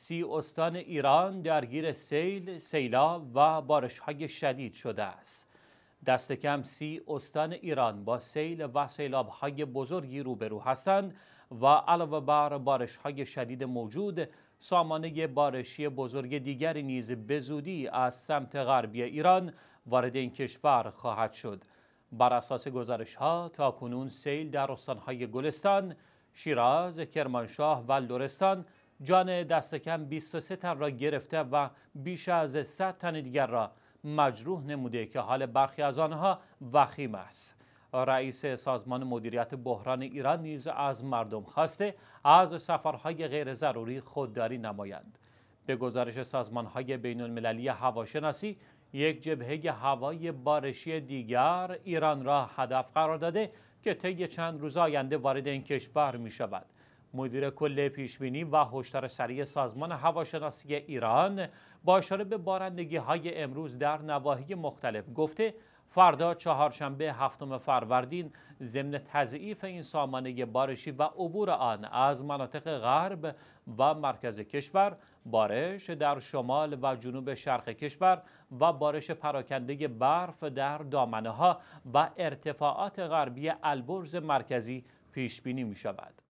سی استان ایران درگیر سیل، سیلاب و بارش های شدید شده است. دست کم سی استان ایران با سیل و سیلاب های بزرگی روبرو هستند و علاوه بر بارش های شدید موجود، سامانه بارشی بزرگ دیگری نیز به زودی از سمت غربی ایران وارد این کشور خواهد شد. بر اساس گزارش ها تا کنون سیل در های گلستان، شیراز، کرمانشاه و لرستان جان دستکم کم 23 تن را گرفته و بیش از 100 تن دیگر را مجروح نموده که حال برخی از آنها وخیم است رئیس سازمان مدیریت بحران ایران نیز از مردم خواسته از سفرهای غیر ضروری خودداری نمایند به گزارش سازمانهای بین المللی هواشناسی یک جبهه هوای بارشی دیگر ایران را هدف قرار داده که طی چند روز آینده وارد این کشور می شود مدیر کل پیشبینی و هشدار سریع سازمان هواشناسی ایران با اشاره به بارندگی های امروز در نواحی مختلف گفته فردا چهارشنبه هفتم فروردین ضمن تضعیف این سامانه بارشی و عبور آن از مناطق غرب و مرکز کشور بارش در شمال و جنوب شرق کشور و بارش پراکنده برف در دامنه ها و ارتفاعات غربی البرز مرکزی پیش بینی می شود.